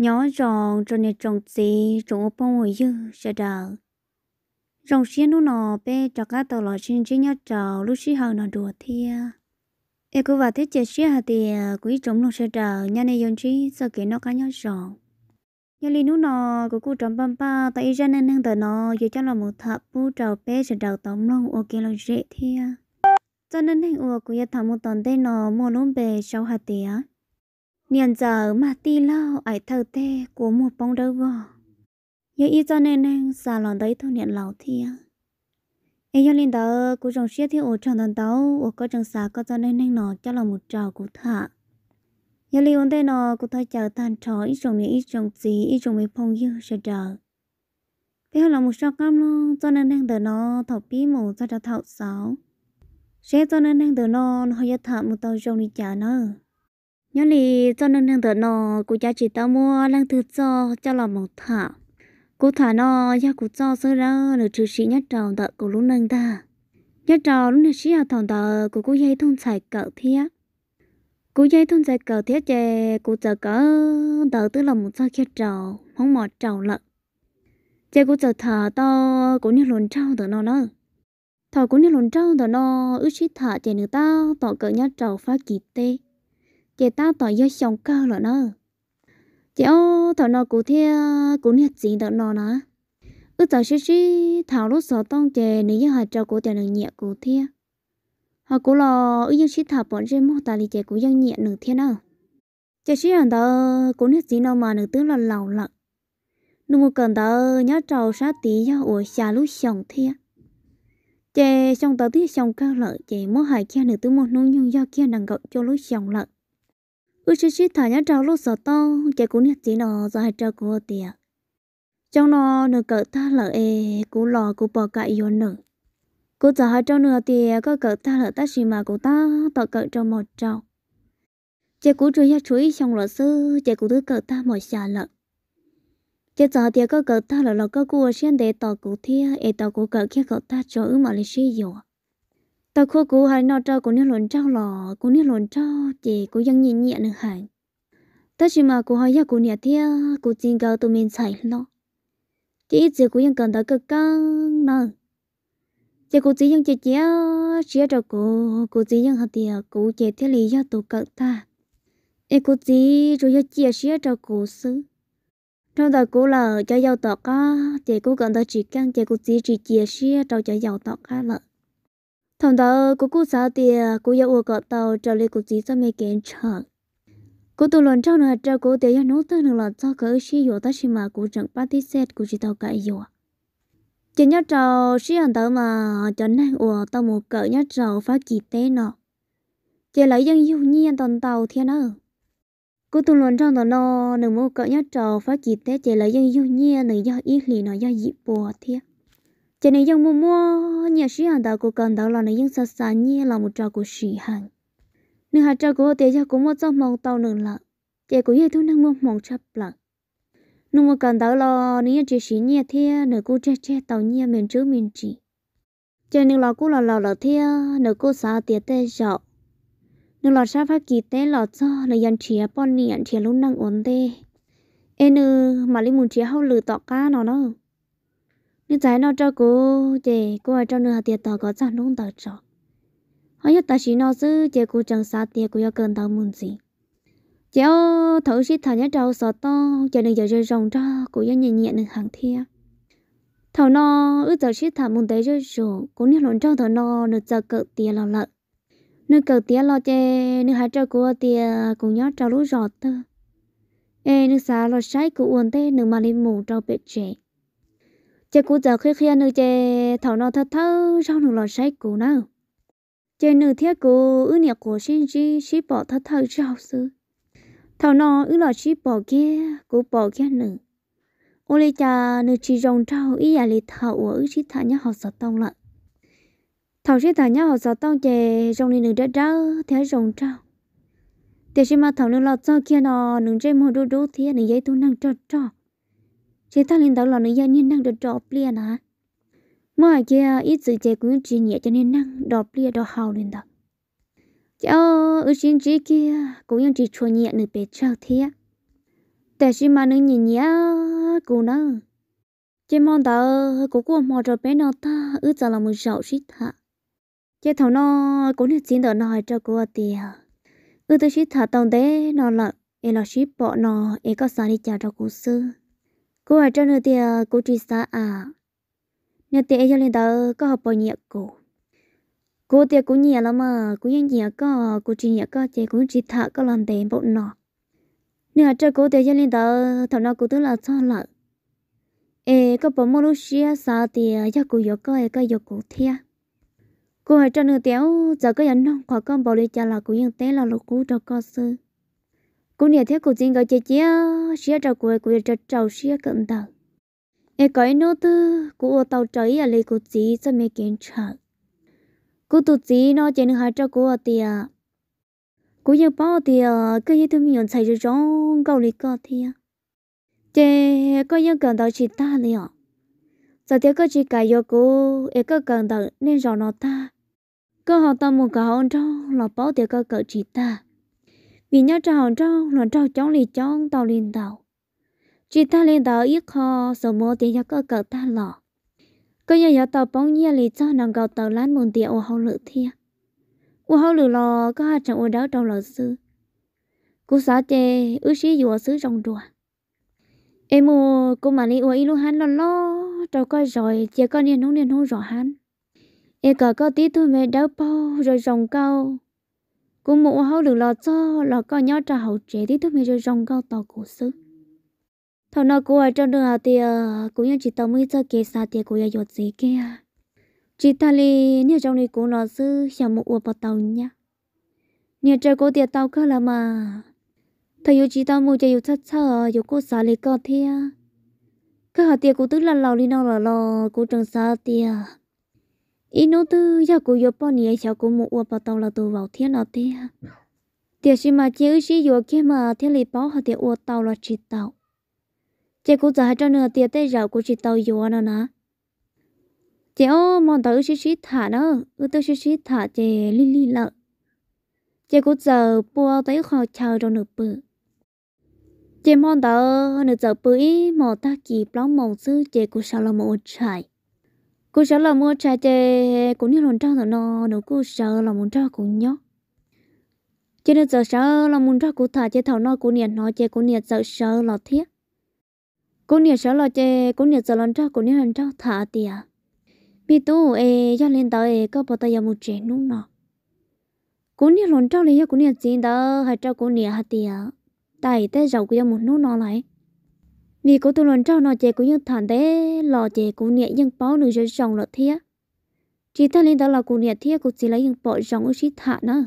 nhỏ ròn cho nên trồng gì trồng ô bông hồi dư sợ đờ rồng xiên nó nọ bé cho cá tàu lò trên trên nhau trầu lúc xí hầu nó đùa thia em cứ vào thế chơi xí hả thì à, quý trống lòng sẽ đờ nhà này dọn chi sợ kể nó cá nhau ròn nhà lì nó nọ của cô trồng băm ba tại ra nên nâng tờ nọ giờ cho là một thợ bu trầu bé sẽ đào tống lòng ok kia dễ thia cho nên hình ua của nhà thảo một tuần tây nọ mua lông bề sau hạt tía 年 giờ mà ti lo ai thâu tê của một bóng đâu gò giờ ý cho nên nên xà lòn đấy thôi nhận lão thi á ấy cho linh đó của chồng xia thì ổ chồng tần tấu ổ có chồng xà có cho nên nên nó cho là một trò của thả nhớ li ổn tê nó của thôi chờ tan trò ít chồng này ít chồng gì ít chồng mấy phong dư sẽ chờ thế hơn là một sao cam luôn cho nên nên từ nó thọc bí mù cho cho thọc sáu sẽ cho nên nên từ nó nó hơi thả một tàu chồng đi trả nó nhớ lì cho nên thằng thợ nó cụ cha chỉ tao mua lăng thứ cho cho là một thả cụ thả nó ya cụ cho sơ ra được trừ sĩ nhất trào tợ cụ lúc nâng ta nhất trào lúc nâng sĩ à thằng tờ của cụ dây thôn xài cỡ thiết cụ dây thôn xài cỡ thiết chè cụ chờ cỡ tờ tức là một sao khi trào không mọt trào lận chè cụ chờ thả to cũng như lồn trao tờ nó nữa thọ cũng như lồn trao tờ nó ước sĩ thả chè nữa ta tọ cỡ nhất trào phá kỳ tê chị ta tỏ yêu chồng cao lọ nó chị ô thảo nó cụ thia cụ nhiệt gì đó nó nó ư tao xí xí thảo lúc sợ tông chè nếu như họ cho cụ tiền được nhẹ cụ thia họ cụ lò ư như xí thảo bọn trên mô ta thì chè cụ dân nhẹ nửa thiên nào chè xí hàng tao cụ nhiệt gì đâu mà nửa tướng là lâu lận, nụ một cần tao nhớ cháu sát tí cho ủa xa lúc chồng thia chè xong tao tiếc xong cao lợi chè mô hải kia nửa tướng một nụ nhung do kia nàng gọi cho lúc chồng lợi ước chứ chứ thả nhát trào lúc sợ to cái cũng nhặt chỉ nó giờ hai trào của tiệt trong nó nửa cỡ ta lỡ e cú lò cú bỏ cãi yon nửa, cú giờ hai trào nửa tiệt có cỡ ta lỡ ta xì mà cú ta tọt cỡ trong một trào chế cú chơi nhát chuối trong lọ sư chế cú thứ cỡ ta một xà lợ chế giờ tiệt có cỡ ta lỡ lọ có cua xuyên để tọt cú thia e tọt cú cỡ kia cỡ ta cho ứ mà lấy xì rồi tao khô cú hay nó cho cũng như lộn trao lò cũng như lộn trao chỉ cũng dân nhẹ nhẹ nữa hả tất nhiên mà cũng hay ya cũng nhẹ thia cũng chỉ cầu tụi mình xài lo chỉ ít gì cũng dân cần tới cực căng nè chỉ cũng chỉ dân chỉ chỉ chỉ cho cô cũng chỉ dân hạt tiền cũng chỉ thiết lý cho tụi cậu ta ít cũng chỉ rồi cho chỉ chỉ cho cô xứ trong đời cô là cho giàu tọt á chỉ cũng cần tới chỉ căng chỉ cũng chỉ chỉ chỉ cho cho giàu tọt á lợi thằng đó cô cô sao thì cô yêu uống cọ tàu trở lại cô chỉ cho mẹ kiện chờ cô tụ lần trong này cho cô để cho nốt tới nữa là cho cỡ sử dụng ta xí mà cô chẳng bắt tí xét cô chỉ tàu cãi yếu chỉ nhớ trò sử dụng tàu mà cho nên uống tàu một cỡ nhớ trò phát chỉ tế nọ chỉ lấy dân yêu nhiên toàn tàu thiên ơ cô tụ lần trong đó nè một cỡ nhớ trò phát chỉ tế chỉ lấy dân yêu nhiên nè do ít lì nọ do dị bùa thiên cho nên dùng mua mua nhà sĩ hàng đầu của cần đầu là nên dùng sa sa nhẹ là một trò của sĩ hàng nên hạt trò của tiền cho cũng một trong mong tàu nữa là chỉ của yêu thương đang mua mong chấp là nên một cần đầu là nên chỉ sĩ nhẹ thế nửa cô che che tàu nhẹ mình trước mình chỉ cho nên là cô là là là thế nửa cô sa tiền tê rõ nên là sa phát kỳ tế là cho là dân chia bọn nhẹ chia luôn năng ổn tê em mà lấy muốn chia hậu lử tọt cá nó nữa nếu cho cho Cho cô cô có xí 你在那照顾姐，过来照顾下爹到个咋弄得着？还有但是那时姐姑正啥爹姑要跟到门子，姐哦，头先他那照说到，姐你就就让着姑要 nhẹ hàng thia. Thầu nó ư giờ xí thả mùng đấy rồi rồi, cô nhớ lộn trong thầu nó được giờ cỡ tiền lo lợ. Nước cỡ tiền lo chê, nước hai trâu của tiền cũng nhớ trâu lúa giọt thơ. Ê, nước xá lo sai của uốn tê, nước mà lên mù trâu bệt trẻ chị cú giờ khi khi nữ chơi thảo nó thật thơ sau nữ lọ sách cú nào chơi nữ thiết cú ư nhạc của xin chi xí bỏ thật thơ sau sư thảo nó ư lọ xí bỏ kia cú bỏ kia nữ ô lê cha nữ chỉ rồng trâu ý à lê thảo ở ư xí thả nhá học sợ tông lận thảo xí thả nhá học sợ tông chơi rồng lê nữ đã trao thế rồng trâu thế mà thảo nữ lọ cho kia nó nữ chơi mua đu đu thế nữ giấy tu năng cho cho chế ta lên đó là nó giờ nên năng được đọp bia nè mà kia ít sự chế cũng chỉ nhẹ cho nên năng đọp bia đọp hào lên đó cho ở trên chỉ kia chỉ chua nhẹ nữa bé trao à. thế แต่ชิมานึงอย่างเงี้ยกูนะเจมอนตากูกูมอจะเป็นนอตาอือจะละมือเฉาชิตะเจเท่านอกูเนี่ยจีนเดอนอยจะกูเตียอือตัวชิตะตองเดนอละเอลอชิปปอนอเอก็สาริจาจะกูซื้อ cô ở trong nơi tiề cô chỉ xa à nơi tiề cho lên đó có học bao nhiêu cô à, cô tiề cũng nhiều lắm mà cũng những nhiều có cô chỉ nhiều có chị cũng chỉ thả có làm tiền bộ nọ nơi ở trong cô tiề cho lên đó thằng nào cũng tức là cho lợi ê có bao nhiêu lúc xia xa tiề cho cô yếu có ai có cô thia cô ở trong nơi tiếu giờ có nhận không có con bảo lý cha là cũng nhận tiền là lục cú cho con sư cô nhà thế cô chính gọi chị chị xía trâu của cô trâu trâu xía cận đầu e gọi nó tư cô ô tàu trời à lấy cô chị cho mẹ kiến chợ cô tụ chị nó chỉ nên hai trâu cô thì à cô giờ bảo thì à cái gì tôi mình chạy cho rong câu lấy cô thì à chị có những cần đầu chị ta liền giờ thì có chị cài vô cô e có cần đầu nên cho nó ta có học ta một cái hôn trong là bảo thì có cỡ chị ta vì nhớ trò trò là trò chống lì chống tàu lên tàu chỉ ta lên tàu ít khó số mô tiền cho cơ cỡ ta lọ cơ nhà nhà tàu bóng nhiên lì cho nàng cầu tàu lát môn tiền ô hậu lự thiên ô hậu lự lò có hạt trận ô đáo trong lò sư cú xã chê ước sĩ dùa sứ trong đùa em mua cô mà đi ô ý luôn hắn lo lo trâu coi rồi chia con niên hông niên hông rõ hắn em cỡ có tí thôi mẹ đỡ bao rồi rồng cao cô mụ hậu được lo cho là có nhớ cho hậu trẻ thì thuốc mê rồi rong cao tàu cổ xứ thằng nào cô ở trong đường à thì cũng như chỉ tao mới cho kê xa thì cô giờ gì kia chỉ ta li nhà trong này cũng lo sư nhà mụ ở bờ tàu nhá nhà trời cô tiệt tàu cơ là mà thầy yêu chỉ tao mụ chơi yêu chắc chắn à, yêu cô xa li có thế các hạt tiệt cô tức là lầu đi nào là lò cô trường xa tiệt ý nó tư giờ cô yo bao nhiêu cháu cũng mua uo bao tàu là tàu vào thiên là thế ha tiếc gì mà chỉ chỉ yo kia mà thiên lý bảo họ tiếc uo tàu là chỉ tàu chỉ cô giờ cho nữa tiếc tới giờ cô chỉ tàu yo nó nè chị ô mòn tàu chỉ chỉ thả nó ư tàu chỉ chỉ thả chị li li lợ chị cô giờ bua tới khó chờ rồi nửa bự chị mòn tàu nửa giờ bự mò ta kỳ bao mong sư chị cô sao là một trải cô sợ là mua trà chè cũng như hồn trao thằng nó nó cô sợ là muốn trao cũng nhớ cho nên giờ sợ là muốn trao cô thả chè thằng nó cũng niệm nó chè cũng niệm sợ sợ là thiết cô niệm sợ là chè cũng niệm giờ lần trao cũng như lần trao thả tiệt bị tu ê cho lên tàu ê có bao tay một chè nung nọ cũng như lần trao lấy cũng niệm gì đó hay trao cũng niệm hạt tiệt tại thế giàu của một nung nọ lại vì cô tu lần trao nó chè của những thản thế lò chè của nhẹ nhưng bao nửa rồi rồng lọt thia chỉ ta lên đó là của nhẹ thia của chỉ lấy những bỏ rồng ở xít thản nữa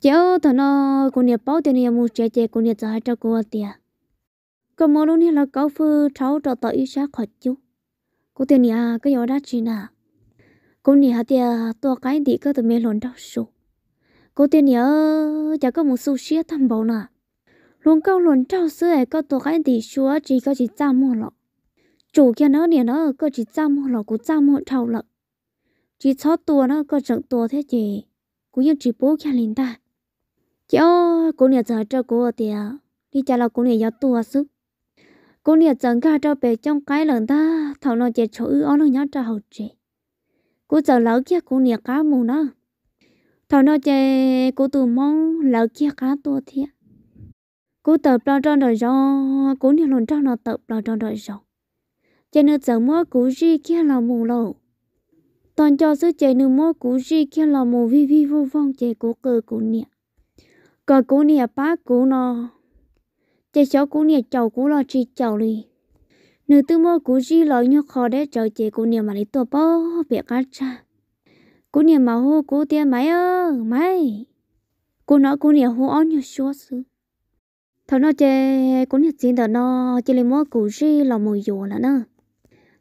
chè thằng nó của nhẹ bao tiền nhà mua chè chè của nhẹ trả cho cô tiền có món luôn là có phư cháu cho tới xa khỏi chú cô tiền nhà cái gì đó chỉ nào cô nhà thì to cái thì có tụi mẹ lồn đau số cô tiền nhà chả có một số xe thăm bảo nào luôn câu luôn trao sư ấy có tổ cái tỷ xúa chỉ có chỉ trăm mua lọ chủ kia nó nè nó có chỉ trăm mua lọ cũng trăm mua trâu lọ chỉ chó tua nó có chẳng tua thế chị cũng như chỉ bố kia liền ta chị ô cô nè giờ cho cô ở tiề đi chả là cô nè giáo tua sức cô nè chẳng cả cho bé trong cái lần ta thảo nó chị chỗ ư ó nó nhớ cho hậu chị cô giờ lỡ kia cô nè cá mù nó thảo nó chị cô tù mong lỡ kia cá tua thiệt cú tập lo trong đời rồi cú nhiều lần trong nó tập lo trong đời rồi cho nên giờ mua cú gì kia là mù lộ toàn cho sứ chạy nương mua cú gì kia là mù vi vi vô vong chạy cú cờ cú nè cờ cú nè ba cú nó chạy cháu cú nè cháu cú lo chỉ cháu đi nữ tư mua cú gì lo như khó để chờ chạy cú nè mà lấy tổ bao bịa cá cha cú nè mà hô cú tiền máy ơ máy cú nói cú nè hô ăn như số sứ thằng nó chơi cũng nhặt tiền thằng nó chơi lên mua củ gì là mồi dùa là nó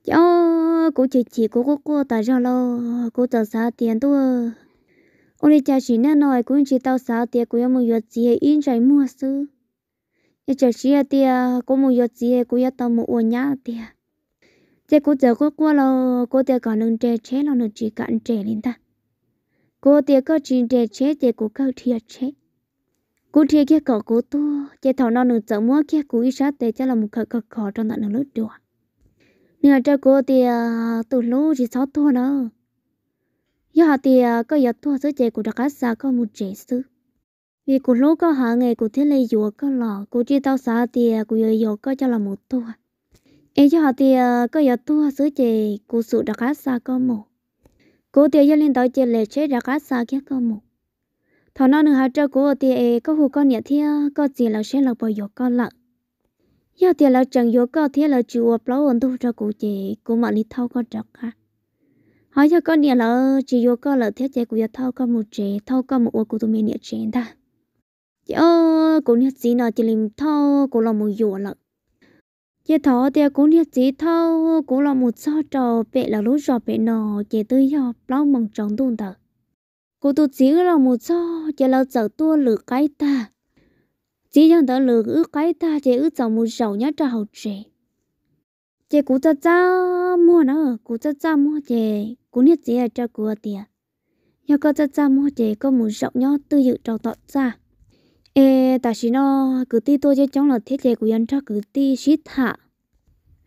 cháu củ chỉ chỉ của cô cô tại sao lo cô chờ xa tiền tôi ông đi cha chỉ nên nói cũng chỉ tao xa tiền của em một giọt gì in trái mua sư nhà chờ chỉ tiền có một giọt gì của em tao một uống nhá tiền chơi cô chờ cô cô lo cô tiền còn nâng chơi chế là nâng chỉ cần trẻ lên ta cô tiền có chỉ chơi chế tiền của câu thiệt chơi cú thiệt kia cỏ cố to, chơi thầu non nửa chợ mua kia cú ít sát để cho là một khờ khờ khờ trong tận nước được nửa cho cô thì à, tụt lũ chỉ sáu thua nữa giờ thì à, có giờ thua giữa chơi của đặc cá xa có một chế sư vì cú lũ có hạ nghề cú thiết lấy dùa có lò cú chỉ tao xa thì à, cú giờ giờ có cho là một thua em cho họ thì có giờ thua giữa chơi cú sự đặc cá xa có một cú thì giờ lên tàu chơi lệ chế đặc cá xa kia có một thọ nó nữa hả cho của thì có hù con nhẹ thì có gì là sẽ là bồi dục con lận giờ thì là chẳng dục con thì là chịu bao ổn tu cho cụ chị cụ mọi người thâu con trọc ha hỏi cho con nhẹ là chỉ dục con là thiết chế của giờ thâu con một chế thâu con một ô của tụi mình nhẹ chế ta giờ cụ nhẹ gì nào chỉ làm thâu cụ làm một dục lận giờ thọ thì cụ nhẹ gì thâu cụ làm một sao trò bệ là lối trò bệ nọ chế tới giờ bao mong trống tuôn thật cô tu chỉ là một cho chỉ là chở tua lử cái ta chỉ chẳng tới lử ư cái ta chỉ ư chở một rầu nhá cho hậu trẻ chỉ cú cha cha mua nữa cú cha cha mua chỉ cú nhất chỉ là cho cú tiền nhớ có cha cha mua chỉ có một rộng nhá tư dự trầu tọt ra ê ta chỉ nó cứ ti tôi chỉ chống là thiết chế của dân cho cứ ti shit hạ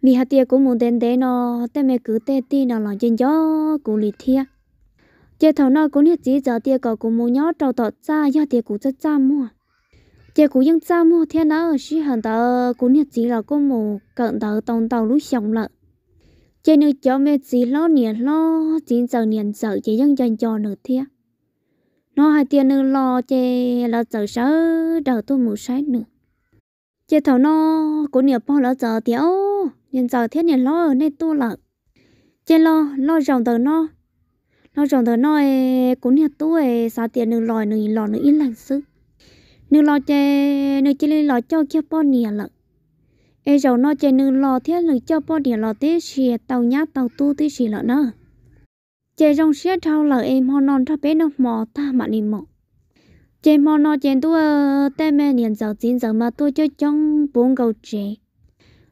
vì hạt tiền của một tên đấy nó tên mẹ cứ tên ti nào là trên gió của lịch thiệt chế thầu nó cũng nhất chỉ giờ tiền cầu cũng mua nhó trâu tọt ra do tiền cũng rất ra mua chế cũng ยัง ra mua thế nào chỉ hẳn tờ cũng nhất chỉ là cũng mua cận tờ tông tàu lúc sống lợ, chế nữ cho mẹ chỉ lo niệm lo chín giờ niệm sợ chế dân dân cho nửa thế nó hai tiền nữ lo chế là sợ sợ đầu tôi mua sai nữa chế thầu nó cũng niệm bao là giờ tiểu niệm giờ thế niệm lo ở nơi tôi lợ, chế lo lo dòng tờ nó nó chọn thở nói cũng nhà tôi sao tiền nương lòi nương lò nương yên lành sức nương lò chè nương chỉ lò cho kia bao nìa lận e dầu nói chè nương lò thế nương cho bao nìa lò thế xì tàu nhát tàu tu thế xì lợn nữa chè rong xía thao lợ em hòn non tháp bé nó mò ta mà đi mò chè mò nó chè tôi tê mẹ niệm giờ chín giờ mà tôi chơi trong bốn cầu chè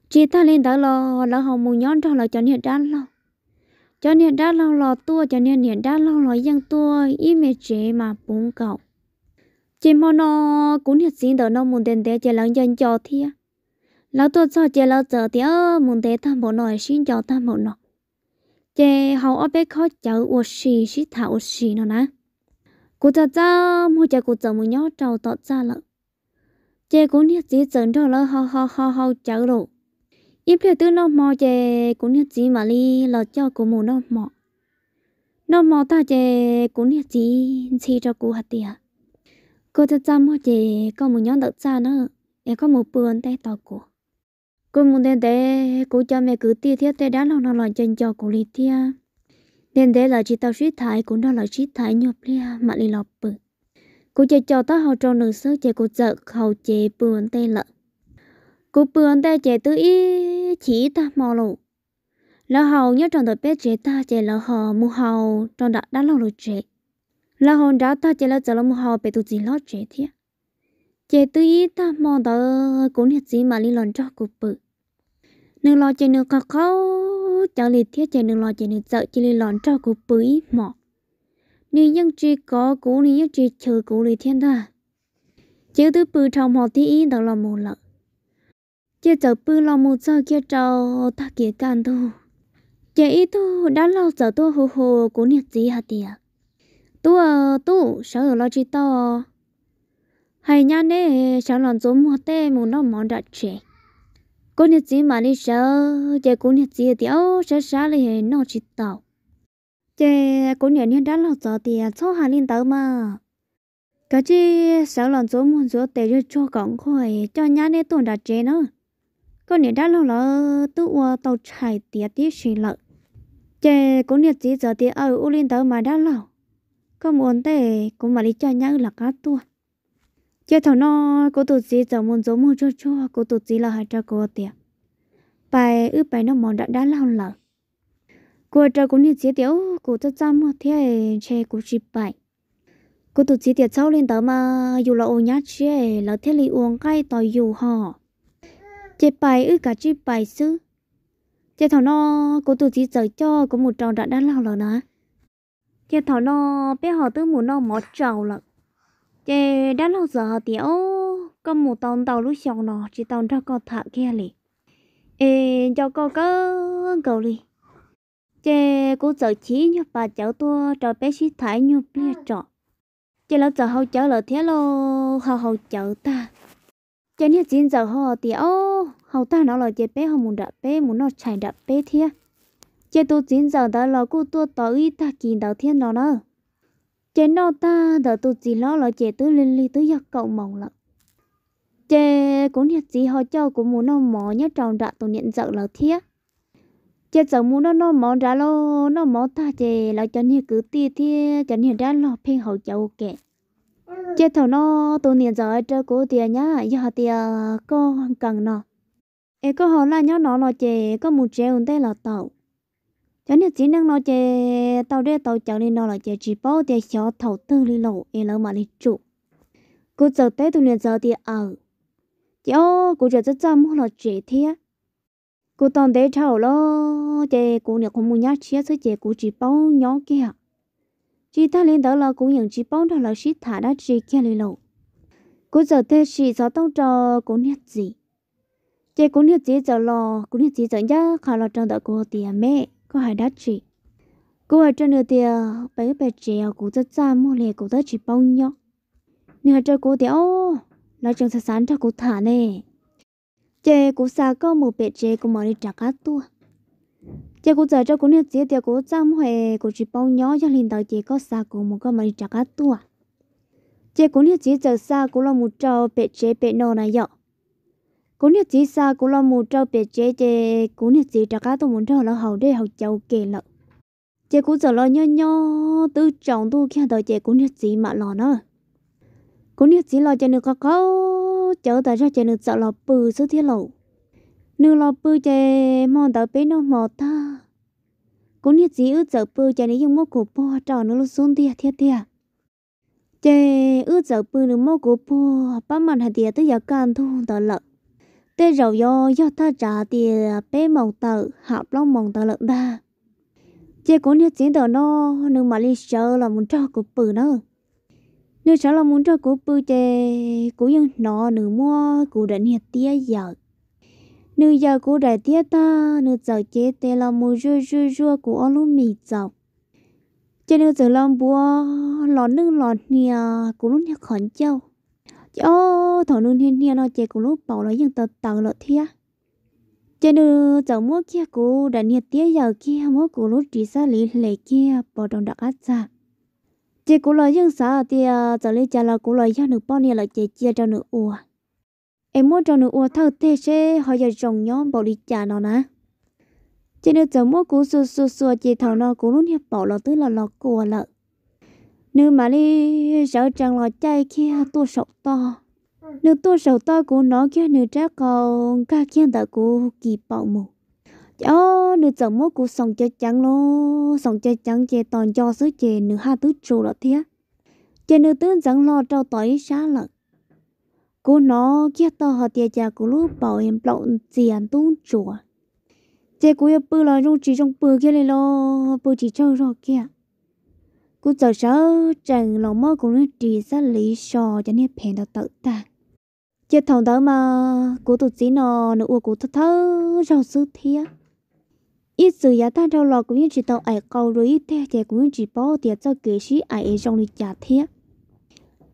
chị ta lên tới lò lỡ hồng mù nhón cho lỡ cho hiện đan lò cho nên đã lâu lò tua cho nên liền đã lâu lò giang tua ít mẹ chế mà bốn cậu chế mò nó cũng hiện xin đỡ nó muốn đến để chế lăng dân cho thia lão tua cho chế lão giờ thì ơ muốn để tham bộ nội xin cho tham bộ nội chế hậu ở bên khó cháu ô xì xí thảo ô xì nó nè cụ cho cha mua cho cụ cháu một nhó trâu tọt cha lợ chế cũng hiện xin giờ đó là ho ho ho ho cháu rồi ít phải tư nó mò chè cũng nhất gì mà li là cho cô mù nó mò nó mò ta chè cũng nhất gì chỉ cho cô hạt tiền cô cho cha mò chè có một nhóm đợt cha nữa em có một bữa tay tao cô cô muốn đến đây cô cho mẹ cứ tiếc thiết tay đá lòng nó lại chân cho cô li tia đến đây là chỉ tao suy thái cũng đó là chỉ thái nhộp lia mà li lọp bự cô cho cho tao hậu trâu nửa sớ chè cô giật hậu chè bữa tay lợn cô bươn ta chạy tới chỉ ta mò lộ lão hầu nhớ trong đời bé chạy ta chạy lão hầu mù hầu trong đã đã lâu rồi chạy lão hầu đã ta chạy lão chạy mù mu hầu bé tụi gì lót chạy thế chạy tới ta mò đó cũng hết gì mà đi lòn cho cô bự nương lo chạy nương khó khó chạy liệt thiết chạy nương lo chạy nương sợ chỉ chạy lòn cho cô bự ý mọ nếu nhân chỉ có cú nếu chỉ chờ cú liệt thiên ta chiếu thứ bự trong họ tí ý đó là một lợi chị cháu bự lo mù cho kia cháu ta kia can thôi chị ít thôi đã lo cháu tôi hồ hồ cố nhiệt gì hả tiệt tôi tôi sợ lo chị to hay nha nè sợ lo giống mua tê mù nó món đặt chị cố nhiệt gì mà đi sợ chị cố nhiệt gì thì ô sợ sợ lại nó chị tao chị cố nhiệt nhiệt đã lo cháu tiệt cho hà linh tao mà cái chị sợ lo giống mua chỗ tê cho con khỏi cho nha nè tôi đặt chị nữa có nè đã lâu là tự qua tàu chạy tiệt tí xì lợ chè có nè chỉ giờ tiệt ở u linh tàu mà đã lâu có muốn thế cũng mà đi chơi nhau là cá tua chè thằng nó cô tụt chỉ giờ muốn giống một chút chút cô tụt chỉ là hai cho cô tiệt bài ư bài nó mòn đã đã lâu lợ cô trời cũng nè chỉ tiểu cô cho chăm thế chè cô chỉ bài cô tụt chỉ tiệt sau lên tàu mà dù là ô nhát chè là thế li uống cay tỏi dù họ chế bài ư cả chế bài sư chế thảo nó cố tụi chỉ sợ cho có một trò đã đã lao rồi nè chế thảo nó bé họ tư muốn nó mỏ trầu là chế đã lao giờ thì có một tàu tàu lúc xong nó chỉ tàu cho con thợ kia lì ê cho con có cầu lì chế cố sợ chỉ như bà cháu tua trò bé sĩ thái như bia trọ chế lão giờ hậu cháu là thế lô hậu hậu cháu ta cho nên chính giờ họ thì ô hầu ta nó là chế bé họ muốn đạp bé muốn nó chạy đạp bé thế chế tu chính giờ đó là cô tu tỏ ta kiến đầu thiên nó nữa chế nó ta đó tu chỉ nó là chế tư lên ly tư giặc cậu mỏng lắm chế cũng nhật gì họ cho cũng muốn nó mỏ nhất tròn đã tu nhận giờ là thế chế giờ muốn nó nó mỏ ra lo nó mỏ ta chế là cho nên cứ ti thế cho nên đã lo phê hậu cháu kẹt chế thầu nó tôi niệm giờ cho cô tiền nhá giờ tiền có cần nó em có hỏi là nhớ nó là chế có một triệu đây là tàu cho nên chỉ năng nó chế tàu đây tàu chẳng nên nó là chế chỉ bao tiền cho thầu tư đi lộ em lỡ mà đi trụ cô giờ tới tôi niệm giờ thì ở ờ. chị cô giờ rất chăm mua là chế thế cô toàn để thầu lo chế cô niệm không muốn nhá chia sẻ chế cô chỉ bao nhỏ kia chỉ ta lên đó là cũng những chỉ bóng đó là chỉ thả đã chỉ kia lên lộ cô giờ thế chỉ sao tông cho cũng nhất gì chị cũng nhất gì giờ lo cũng nhất gì giờ nhá khả là trong đó cô tiền mẹ có hay đã chỉ cô ở trên nửa tiền bé bé trẻ cô rất xa mua lẻ cũng rất chỉ bóng nhóc nửa trời cô thì ô nói chung sáng sáng cho cô thả nè chị cũng xa có một bé trẻ cũng mở đi trả cá tua chị cũng giờ cho cũng nên chị thì cũng chăm huề cũng chỉ bao nhỏ cho linh đầu chị có xa cũng một cái mà đi chặt cá tua chị cũng nên chị giờ xa cũng là một trâu bể chế bể nô này vậy cũng nên chị xa cũng là một trâu bể chế chị cũng nên chị chặt cá tua một trâu là hậu để hậu cháu kể lợ chị cũng giờ lo nhớ nhớ từ chồng tu kia đầu chị cũng nên chị mà lo nữa cũng nên chị lo cho nước có có chở tại cho chị nước sợ lo bự số thiết lộ nếu lo bự chè mòn tao bé nó mò ta cũng nhất gì ướt dở bự chè này dùng mốc cổ po trò nó lúc xuống tia thiệt thiệt chè ướt dở bự nó mốc cổ po ba mặt hạt tiệt tới giờ can thu tao lợn tê rầu yo do ta trả tiệt bé mòn tao học long mòn tao lợn ba chè cũng nhất gì tao nó nếu mà đi sợ là muốn cho cổ bự nữa nếu sợ là muốn cho cổ bự chè nó nửa mua cũng định nhiệt tia giờ nữ giờ cô đại tiết ta nữ giờ chế tê là mù rua rua rua của ô lú mì dọc cho nữ giờ làm bùa lọt nước lọt nè cũng lúc nhạc khẩn châu cho thằng nữ thiên thiên nó chế cũng lúc bảo nó dừng tờ tàu lọt thia cho nữ giờ mua kia cô đại nhiệt tía giờ kia mua cũ lúc chỉ xa lý lệ kia bỏ đồng đặc át ra chế cũng là dừng xã thì à, giờ lấy cha là cũng là dân nữ bao nhiêu là chế chia cho nữ ua em mua cho nó uống thâu thế chứ họ giờ trồng nhóm bảo đi trả nó nè trên nên giờ mua cũng xua xua xua chỉ thầu nó cũng luôn hiệp bảo nó tới là nó của lợ nếu mà đi sợ chẳng lo chạy kia tôi sầu to nếu tôi sầu to của nó kia nếu chắc còn ca kia đã cú kỳ bảo mù cho nếu giờ mua cũng sống cho chẳng lo, sống cho chẳng chỉ toàn cho sứ chỉ nếu hai tứ trụ là thế trên nên tướng chẳng lo trâu tỏi xá lợn cô nó kia to họ tiệt cha cô lúc bảo em bảo tiền tung chùa chế cú yêu bự lo trong chỉ trong bự kia này lo bự chỉ chơi rồi kia Cô sợ sợ chẳng lòng mơ nó chỉ ra lý sò cho nên phèn đầu tự ta chế thằng đó mà cô tụt chỉ nó nó uổng cô thơ thơ rau sứ thia ít sự giá ta đâu lò cũng như chỉ tàu ải cầu rồi ít thế chế cũng chỉ bỏ tiệt cho kế sĩ ải trong đi trả thiệt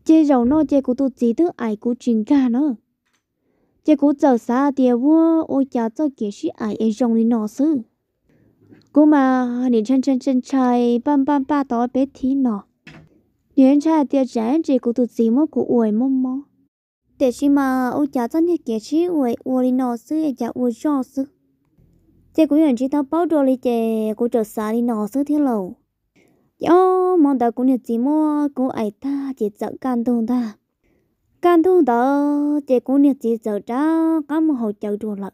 chế rầu nó chế cụ tu chỉ tức ai cụ trình ra nó chế cụ chờ xa thì vô ôi cha cho kế sĩ ai ấy rồng đi nó sư Cú mà nị chân chân chân trai băm băm ba đó bé thí nó nị chay thì chẳng chế cụ tu chỉ mà cụ uổi mồm mồm. để xí mà ôi cha cho nhà kế sĩ uổi uổi đi nó sư ấy cha uổi rong sư chế cụ nhận chỉ tao bảo đồ đi chế cụ chờ xa đi nó sư thế lâu yo mong ta cũng như chỉ mua cũng ai ta chỉ sợ can thôn ta can thôn đó chỉ cũng như chỉ sợ cha có một hậu chậu đồ lợn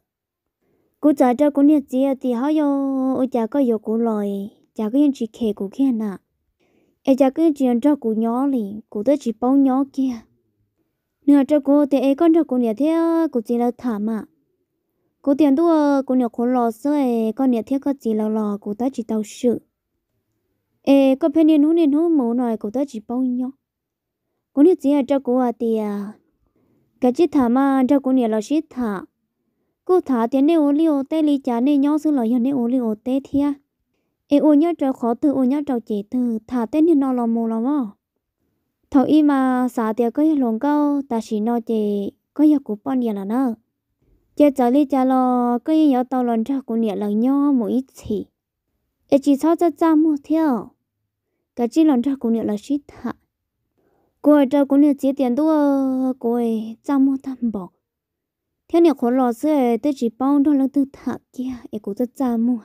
cô trả cho cũng như chỉ thì họ yo ôi cha có yo cũng lời cha có những chỉ khe của kia nè ai cha có những chỉ cho của nhỏ lì của tôi chỉ bao nhỏ kia nửa cho cô thì ai con cho cô nhà thế cô chỉ là thả mà cô tiền đua cô nhà khốn lò sơi con nhà thế có chỉ là lò cô ta chỉ tao sự ê có phải nên hú nên hú mù nói cậu ta chỉ bao nhiêu cũng như chỉ là cho cô à thì à, à cái chiếc thả mà cho cô nhà là chiếc thả cô thả tiền này ô li ô tê li chả nên nhau xưa là hiện này ô li ô tê thia ê ô nhau cho khó từ ô nhau cho chế từ thả tên như nó là mù là mà thầu y mà xả tiền có lồng câu ta chỉ nó chế có nhà của bọn nhà là nó chế trả li chả lo có nhà tao lần cho cô nhà là nhau mỗi chỉ chỉ cho 一起操着炸木条，个只两只姑娘来洗他。过这姑娘几点多过炸木担保，天鸟可老是得只帮着人都他家也顾着炸木。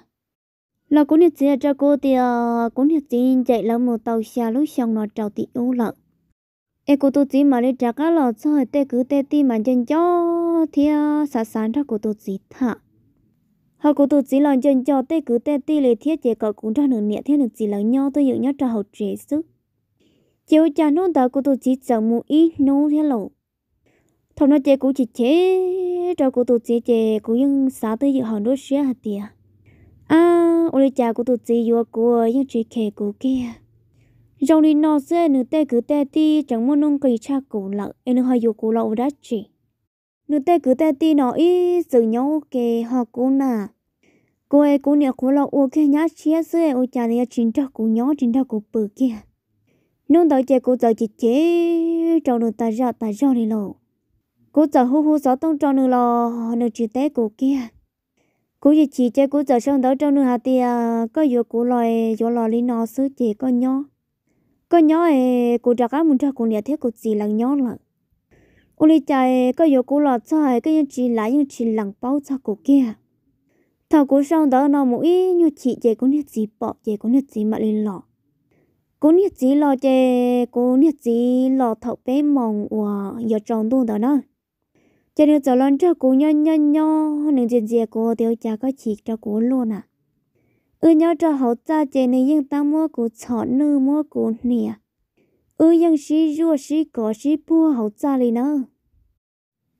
là cũng như thế cho chỉ cô thì cũng như thế chạy là một tàu xa lúc xong là trào thì yếu lợ em cô tôi chỉ mà đi trả cá lò chơi tê cứ tê ti mà chân cho thì sẵn sàng cho cô tôi chỉ thà họ cũng tụt chỉ lòng chân cho tê cứ tê tê lệ thiết chế cậu cũng cho nửa nhẹ thiết được chỉ là nho tôi dựng nhớ cho hậu chế sức chiều cha nôn tao cũng tụt chỉ chẳng mù ý nô thế lộ thằng nó chế cũng chỉ chế cho cũng tụt chỉ chế cũng nhưng xã tôi dựng hòn đốt xía hạt tiền à ôi cha cũng tụt chỉ vừa của nhưng chỉ kề của kia trong đi nó sẽ nửa tê cứ tê tê chẳng muốn nông cây cha cổ lợ nên hơi vừa cổ lậu đã chỉ nửa tê cứ tê tê nó ý sự nhau kề họ cũng nà cô ấy cũng nhớ cô lâu ok nhá chia sẻ ô cha này chính thức cô nhỏ chính thức cô bự kia nương đầu chơi cô giờ chỉ chế trong đường ta ra ta ra này lo cô giờ hú hú gió tông trong đường lò nương chỉ té cô kia cô chỉ chỉ chơi cô giờ sang đó trong đường hạt tia à, có vừa cô lòi vừa lòi lên nó sứ chỉ có nhỏ, có nhỏ ấy cô trả cá muốn cho cô nhà thấy cô gì là nhỏ là ô ly chạy có vừa cô lọt sai cái những chỉ lại những chỉ lằng bao cho cô kia thảo cố xong đó nó mũi như chị chị có nhiệt gì bỏ chị có nhiệt gì mà lên lọ có nhiệt gì lọ chè có nhiệt gì lọ thảo bé mong và giờ tròn tu đó nó cho nên trở lên cho cố nhon nhon nho nên chuyện gì cố tiêu cha có chị cho cố luôn à ư nhau cho hậu cha chị này yên tâm mua cố chọn nữ mua cố nè ư yên sĩ ruột sĩ có sĩ bua hậu cha này nữa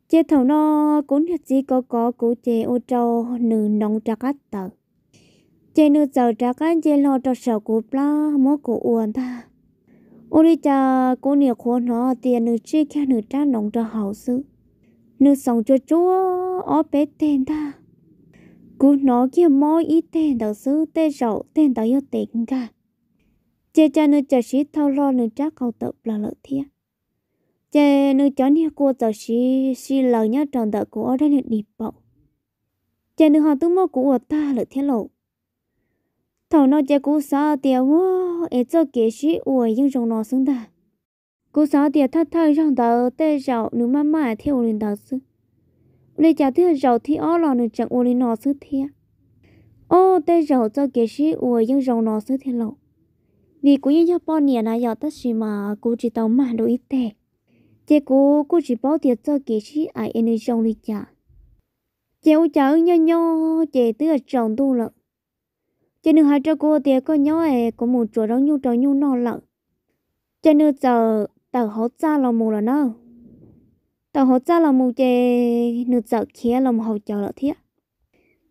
chế thầu nó cũng thật chỉ có có cụ chế ô trâu nữ nông trà cát tờ chế nữ giờ trà cát chế lo cho sợ cụ pla mô cụ uồn ta ô đi cha cô nhiều khổ nó tiền nữ chi kia nữ trà nông trà hậu sự nữ sống cho chúa ó bé tên ta cụ nó kia mô ý tên đầu sư tê rậu tên đầu yêu tình cả chế cha nữ chờ sĩ thâu lo nữ trà cầu tập là lợi thiệt chế nữ chó nè cô tao xí xí lời nhá tròn đợi cô ở đây nè đi bộ chế nữ họ tu mô của ở ta lợi thiên lộ thầu nó chế cú sao tiệt wo ế cho kế sĩ uổi nhưng rồng nó xứng ta cú sao tiệt thắt thay rong tờ tê rậu nữ má má theo lên tờ xứ lấy trả thứ rậu thì ó lò nữ chẳng uổi nó xứ thiệt ô tê rậu cho kế sĩ uổi nhưng rồng nó xứ thiên lộ vì cú yên cho bọn nè là giờ tất gì mà cô chỉ tao mà đồ ít tệ chế cô cô chỉ bảo tiệt cho kỹ sĩ ai anh ấy trông đi chả chế u cháu nho nho chế tứ ở trong tu lợ chế nữ hai cho cô tiệt có nhỏ ấy có một chỗ đó nhu trò nhu nọ lợ chế nữ giờ tàu họ cha là mù là nó tàu họ cha là mù chế nữ giờ kia là họ chờ là thiệt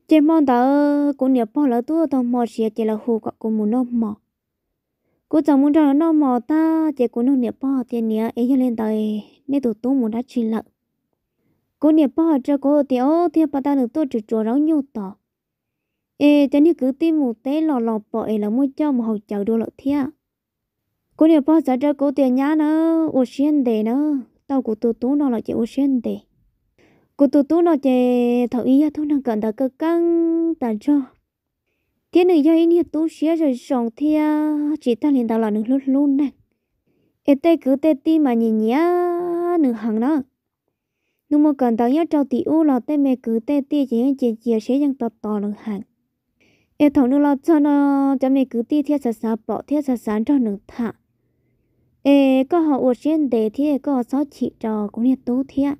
chế mong tàu cũng nhớ bao lỡ tu tàu mò xìa chế là hù cả cô mù nó mò cô chồng muốn cho nó mò ta chỉ cô nông nghiệp bỏ tiền nè ấy cho lên tới nên tụt tụt muốn đã chỉ lợ cô nè bỏ cho cô thì ô thì bà ta được tôi chỉ chùa ráo nhiều tỏ ê cho nên cứ tin một té lò lò bỏ ấy là muốn cho một hậu cháu đồ lợ thia cô nghiệp bỏ cho cho cô tiền nhá nó ô xuyên để nó tao của tụt tụt nó là chỉ ô xuyên để cô tụt tụt nó chỉ thầu ý thôi năng cần ta cơ căng ta cho thế này do anh tôi sửa rồi sống thì à, chỉ ta liền đào là nửa luôn luôn nè em tê cứ tê ti mà nhìn nhá à, nửa hàng đó nhưng mà cần tao nhớ trâu tí u là tê mẹ cứ tê ti chỉ anh chỉ chị chị sẽ ยัง tao to nửa hàng em thằng nửa lo cho nó cho mẹ cứ ti theo sạch sạch bỏ theo sạch sạch cho nửa thả ê có họ uất xuyên để thì có sáu chị trò cũng như tôi thiệt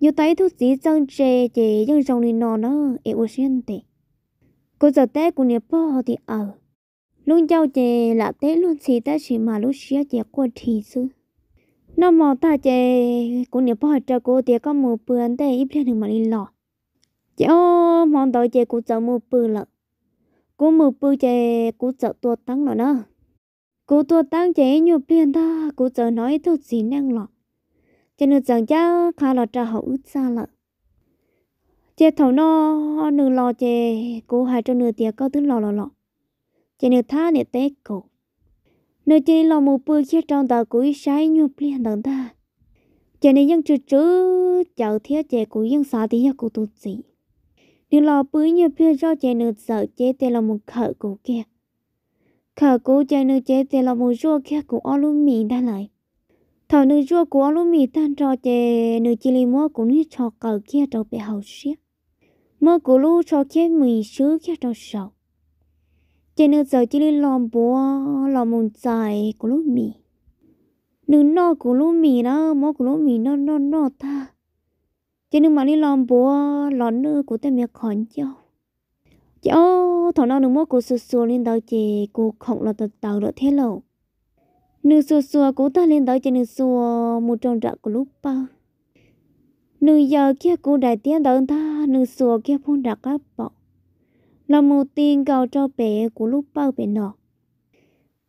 nhiều tay thuốc gì chân chê chê dân rồng đi nọ nó ê uất xuyên để cô giờ té cũng nhớ bỏ thì ở luôn cháu chè là té luôn xí ta chỉ mà lúc xía chè qua thì sư nó mò ta chè cũng nhớ bỏ cho cô thì có một bữa té ít lên được mà đi lọ cháu mong đợi chè cũng chở một bữa lợ cô một bữa chè cũng chở tua tăng rồi đó cô tua tăng chè nhiều tiền ta cô chở nói thôi gì năng lọ cho nên chẳng cha khá là cho hậu út xa lợ chế thầu nó nửa lò chế cố hai cho nửa tiệc có tiếng lò lò lò chế nửa tha nửa té cổ nửa chế lò một bữa kia trong tàu cúi sai nhuộm liền đằng ta chế nửa vẫn chưa chớ chào thiết chế cúi vẫn xá tí của tu sĩ nửa lò bữa nhiều phía cho chế nửa sợ chế tê là một khở cổ kia khở cổ chế nửa chế tê là một rùa kia của alumi đã lại thảo nửa rùa của alumi tan cho chế nửa chỉ lì mua cũng như cho cờ kia trong bị hậu xiết mơ của lu cho kia mì chứ kia đâu sầu trên nữa giờ chỉ lên lòm bố lòm mùng dài của lu mì nữ nọ của lu mì đó mơ của lu mì nọ nọ nọ ta trên nữa mà lên lòm bố lòn nữ của tên mẹ khẩn cho cháu thằng nào nữ mơ của sù sù lên đầu chị cô không là tật tàu được thế lâu nữ sù sù của ta lên đầu chị nữ sù một trong trạng của lúc bao nữ giờ kia cô đại tiếng đón ta nữ sùa kia phun đặc các bọ là một tin cầu cho bé của lúc bao bé nọ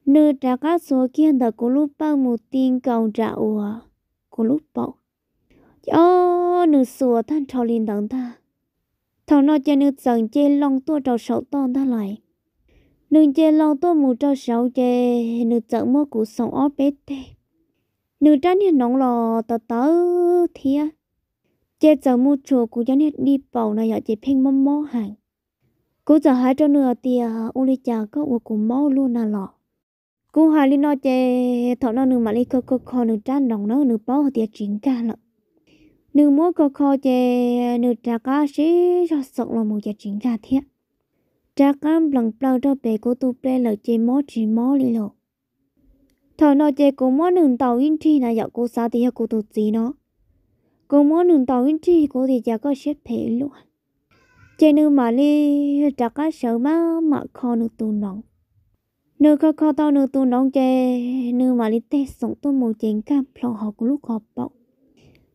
nữ đã các sùa kia đã của lúc bao một tin cầu trả ủa của lúc bao cho nữ sùa than trò liền đón ta thảo nó cho nữ dần chê lòng tua trò sầu to ta lại nữ chê lòng tua mù trò sầu chê nữ dần mua của sống ó bé tê nữ trái nên nóng lò tờ tớ thiệt chế giờ mua chỗ cô dân hết đi bầu này giờ chỉ phim mắm mò hàng cô giờ hai cho nửa tiền ô ờ, li chả có uống cùng mò luôn nà lọ cô hai li nó chế thọ nó nửa mà li cơ cơ kho nửa trăn đồng nó nửa bao tiền chuyển cả lọ nửa mua cơ kho chế nửa trà cá sĩ cho sọc là một chế chuyển cả thiệt trà cá bằng bao cho bé cô tu bê là chế mò chỉ mò li lọ thọ nó chế cú mò nửa tàu yên chi là giờ cô sao thì giờ cú tu gì nó cô muốn nương tàu in chi cô thì chả có xếp thể luôn chơi nương mà đi chả có sợ má mà kho nương tu nóng nương kho kho tao nương tu nóng chơi nương mà đi tết sống tôi một chuyện cam lo họ của lúc họ bọc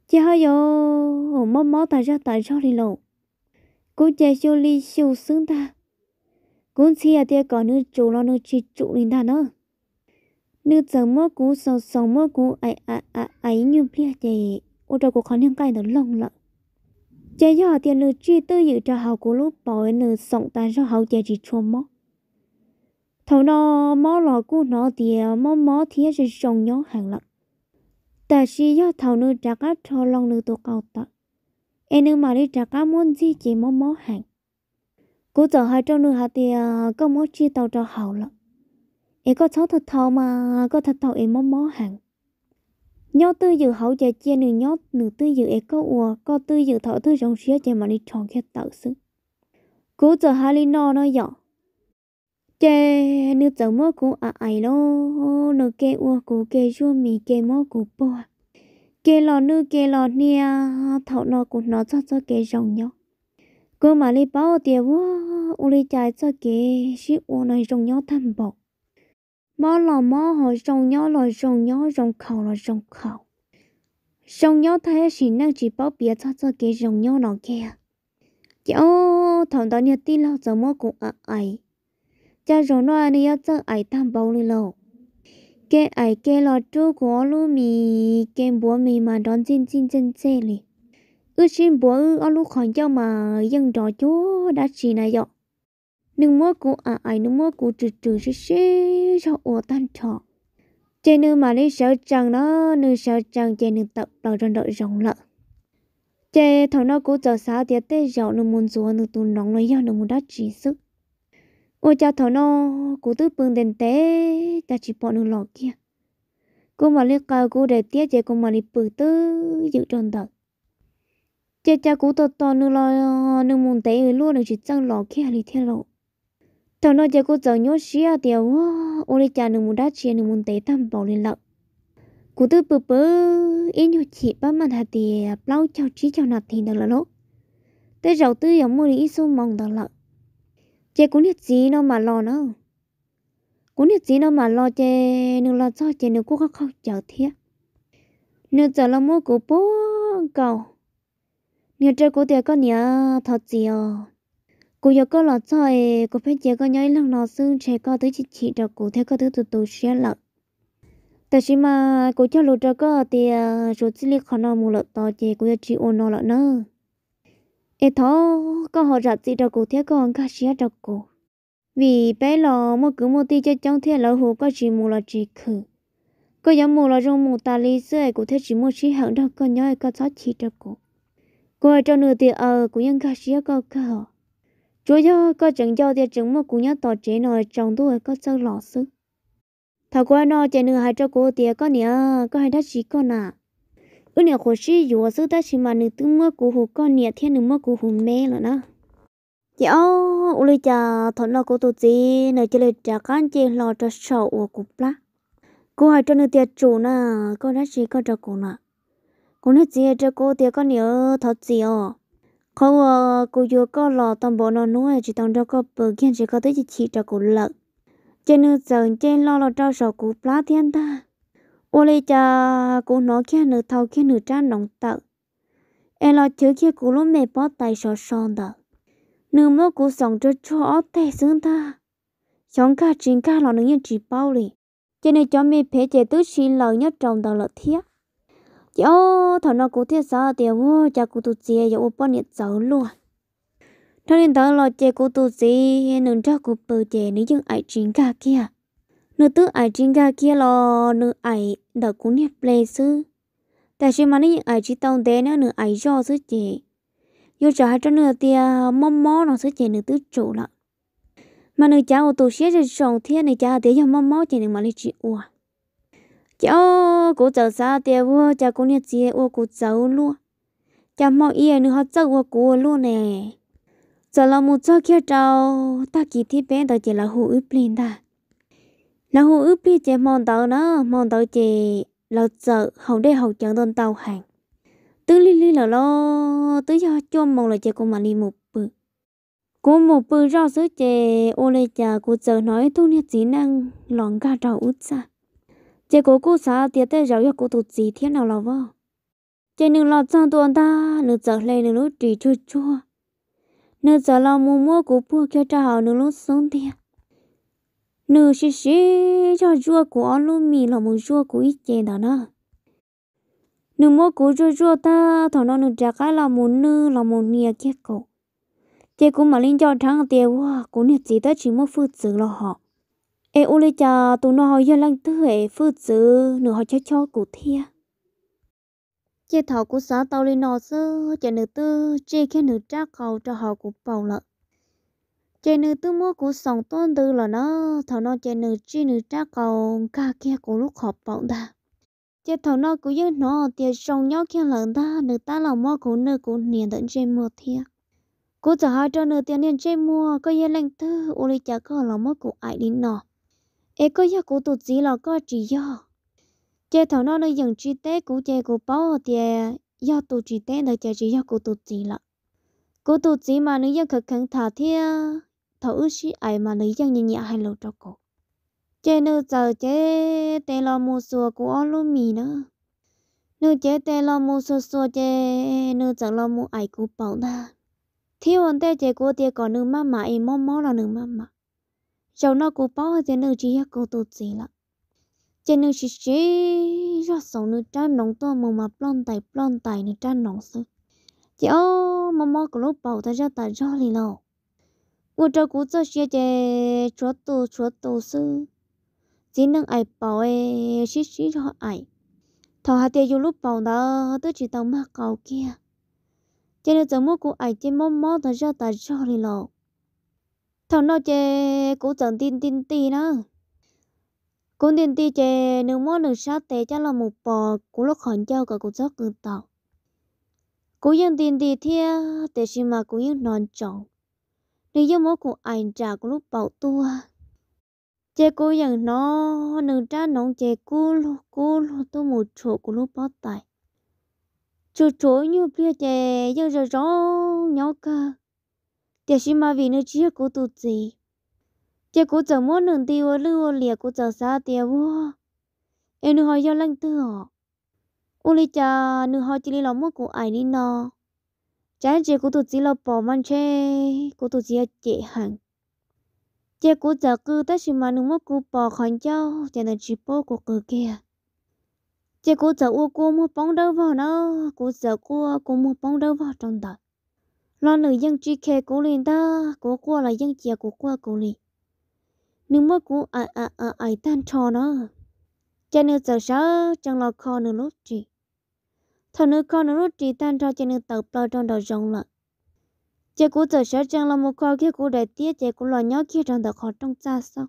chơi hơi yo hồ mó mó tại ra tại ra đi lộ cô chơi cho ly siêu xứng ta cũng chỉ là tia có nương chủ lo nương chi chủ lên ta nữa nương giờ mó cú sầu sầu mó cú ấy ấy ấy như biết chơi ở trò của khó nhung cái nó lông lợn chế cho họ tiền lừa chi tư dự cho họ của lúc bỏ ấy nửa sống ta cho họ chế chỉ chua mó thầu nó mó lò cu nó thì mó mó thì sẽ sống nhó hàng lợn ta chỉ cho thầu nửa trả cá cho lòng nửa tổ cầu tận em nửa mà đi trả cá muốn gì chỉ mó mó hàng cố giờ hai trong nửa hạt thì có mó chi tàu cho họ lợn em có cháu thật thầu mà có thật thầu em mó mó hàng nhớ tư dự hậu giờ chia nửa nhớ nửa tư dự ấy có uo có tư dự thở tư trong xía chạy mà đi tròn khét tự sự cố giờ hai ly no nó dọ chơi nửa giờ mơ cố à ai lo nửa kê uo cố kê chua mì kê mơ cố bò kê lò nửa kê lò nia thở nó cố nó cho cho kê rồng nhau cô mà đi bảo tiền quá u đi chạy cho kê xí uo này rồng nhau thầm bọc mò lò mò họ rồng nhó lò rồng nhó rồng khẩu lò rồng khẩu rồng nhó thấy chỉ năng chỉ bảo bia cho cho cái rồng nhó nó kia chị thằng đó nhiệt tin lo giờ mò cũng ạ ấy cha rồng nó anh ấy cho ấy tham bao lên lâu cái ấy cái lò chú của lu mì cái búa mì mà đón chân chân chân xe lì ước xin búa ước ở lúc khỏi cho mà dân trò chúa đã chỉ này rồi nương mơ cụ à ai nương mơ cụ trừ trừ xí xí cho ủa tan trọ chơi nương mà đi sợ chàng đó nương sợ chàng chơi nương tập đầu trong đội rộng lợ chơi thằng nó cũng chờ sao tiết tê dạo nữ muốn xuống nương tù nóng lấy nhau nương muốn đắt chỉ sức ôi cha thằng nó cũng tư bưng đến té ta chỉ bỏ nương lọ kia cô mà liếc cao cô để tiếc, chơi cô mà đi bự tư giữ tròn đợt chơi cha cố to to nương lo nương muốn té người luôn nữ chỉ chẳng lọ kia lì theo lộ thằng nó giờ cô giờ nhớ xia à, tiêu quá ô lê cha nương muốn đá chia nương muốn tế tam bảo lên lợn cú tư bự bự yên nhớ chị ba mà thà thì bao chào trí chào nạp thì được là lỗ tới rầu tư giống mua đi số mong được lợn chè cũng nhiệt gì nó mà lo nó cũng nhiệt gì nó mà lo chè nương lo cho chè nương cô khóc khóc chờ thiệt nương giờ lo mua cú bố cầu nương chơi cú tiêu có nhà thật gì à cô giờ có lọ chơi cô phải chờ con nhói lần nó xương trẻ con tới chị chị đó cô theo con thứ từ từ xé lợn tại sao mà cô cho lụt cho có thì số chỉ liệt khó nào một lợn to chị cô giờ chị ôn nó lợn nữa ê thó con họ rạp chị đó cô theo con cả xé cho cô vì bé lọ mà cứ một tí cho trong thiên lão hồ có chỉ một là chỉ khử có giống một là trong một tà lý sữa của theo chỉ một chỉ hạng đâu con nhói con sót chị đó cô ờ cô ở trong nửa thì ở cũng nhân cả xé cô cả rồi do có chừng do thì chừng một cũng nhớ tỏ chế nói trong tôi có sơ lọ sư thảo qua nó chạy nửa hai cho cô thì có nè có hai đắt chỉ con à ư nè khổ sĩ dù sư ta chỉ mà nửa tư mơ của hồ con nè thiên nửa mơ của hồ mê là nó chị ô uli cha thọ nó cô tổ gì nửa chơi lời trả can chị lọ cho sầu của cục lá cô hai cho nửa tiệt chủ nè có đắt chỉ con cho cô nè cô nửa gì cho cô thì có nè thật gì ờ không có ờ, cô vừa có lò toàn bộ nó nuôi chỉ toàn cho có bờ kiên chỉ có tới chỉ chỉ cho cô lợn trên nước dần trên lo lo trao sầu cụ plá thiên ta ô lê cha cụ nó kia nửa thầu kia nửa trang nóng tợ em lo chữ kia cụ lúc mẹ bỏ tay sò son tợ nửa mơ cụ sống cho cho ó tè xương ta sống ca chính ca lo nó như chỉ bao lì trên này cho mẹ phê chế tứ xin lợn nhất trồng tờ lợn thiết chị thằng nó cũng thiết sao thì ô cha cũng tụt gì giờ ô bao nhiêu cháu luôn cho nên đó là chị cũng tụt gì nên cha cũng bự chị nếu như ai chính cả kia nữ tư ai chính cả kia là nữ ai đã cũng nhiệt lệ sư tại sao mà nếu như ai chỉ tao thế nữa nữ ai do sư chị yêu trả cho nữ thì mong mong nó sư chị nữ tư chủ lại mà nữ cha ô tụt xé cho sòng thiên nữ cha thì giờ mông mong chị nữ mà lấy chị uổng cháu cô cháu xa tiền vô cháu cô nhận tiền ô cô cháu luôn cháu mau yên nữa họ cháu cô luôn nè cháu làm một cháu kia cháu ta kỳ thi bé đó chỉ là hồ ướp lên ta là hồ ướp lên chỉ mòn tàu nó mòn tàu chỉ là giờ hậu đây hậu chẳng đơn tàu hàng tứ li li là lo tứ cho cho mong là chỉ cô mà đi một bự cô một bự rau sữa chè ô lê chà cô cháu nói thu nhận chỉ năng lòn ga trâu út sa chế cố cô xã tiệt tế giáo dục cô tụt gì thế nào là vợ chế nương lọt sang tuần ta nương trở lại nương lúc trì chua chua nương trở lo mua mua của pua kia cha họ nương lúc sống thiệt nương xí xí cho chua của ông lúc mì là một chua của ít chè đó nè nương mua của chua chua ta thằng nó nương trả cái là một nương là một nia kia cổ chế cũng mà linh cho thằng tiền quá cũng nhiệt gì tới chỉ mua phước sự là họ ê u lê cha tụi nó hỏi lăng tư hệ phụ dữ nửa hỏi cho cho cụ thia chế thảo của xã tao lên nọ sơ chế nữ tư chế khen nữ trác cầu cho họ của bầu lợ chế nữ tư mua của sòng tôn tư là nó thảo nó chế nữ chi nữ trác cầu ca kia của lúc họp bọn ta chế thảo nó của dân nó thì sòng nhau kia lợn ta nữ ta là mua của nữ của niệm tận trên mua thia cô chở hai cho nữ tiền niệm trên mua có yên lành tư ô lê chả có là mua của ai đến nọ ế có ya cú tụt gì là có chỉ ya chơi thằng nó nó dùng chi tế cú chơi cú bao thì ya tụt chi tế nó chỉ ya cú tụt gì là cú tụt gì mà nó ya khẩn khẩn thả thì thầu ước sĩ ai mà nó ya nhìn nhẹ hai lầu cho cậu chơi nữa giờ chơi tê lo mua sùa cú ăn lúa mì nữa nữ chế tê lo mu sô sô chế nữ chẳng lo mu ai cú bảo na thiếu ổn tê chế cô tê còn nữ má em mong là nữ má cháu nó cũng bao giờ nó chỉ hết cô tụt gì lắm chỉ nó chỉ chỉ ra sầu nó cha nóng to mà mà plon tay plon tay nó cha nóng sơ chị ô mà mò cái lúc bảo ta ra ta ra lì lò 我这工作学的做多做多事，只能爱包诶，是是着爱。头下底有路包呢，都知道嘛搞嘅。今日怎么个爱见猫猫的热的热哩咯？thằng nó chê cũng chẳng tin tin tin nữa cũng tin tin chê nếu mua được sát thì chắc là một bò cũng lúc khẩn trao cả cũng rất cường tạo cũng yên tin tin thia tế xin mà cũng yên non trọng nếu như mỗi cũng ảnh trả cũng lúc bảo tua chê cô yên nó nương trả nóng chê cô cô tôi một chỗ cũng lúc bắt tay chú chú như bây giờ nhưng giờ rõ nhau cả 这是嘛为了这个肚子，这个怎么能对我留我脸个找啥的我？哎，你还要冷的哦？我哩家你还这里老么个爱你呢？咱这个肚子老饱满些，个肚子要解寒。这个早个但是嘛，你么个饱寒焦，才能吃饱个个个。这个早我个么帮到我呢？个早个个么帮到我长大。lo nữ dân chỉ khe cố lên ta cố qua là dân chia cố qua cố lên Nhưng mà cố à à à ai tan trò nó cho nên giờ sợ chẳng lo khó nữa lúc gì thằng nữ khó nữa lúc gì tan trò cho nên tập bao trong đầu rộng lại chỉ cố giờ sợ chẳng lo một khó kia cố đại tiết chỉ cố lo nhỏ kia trong đầu khó trong xa sao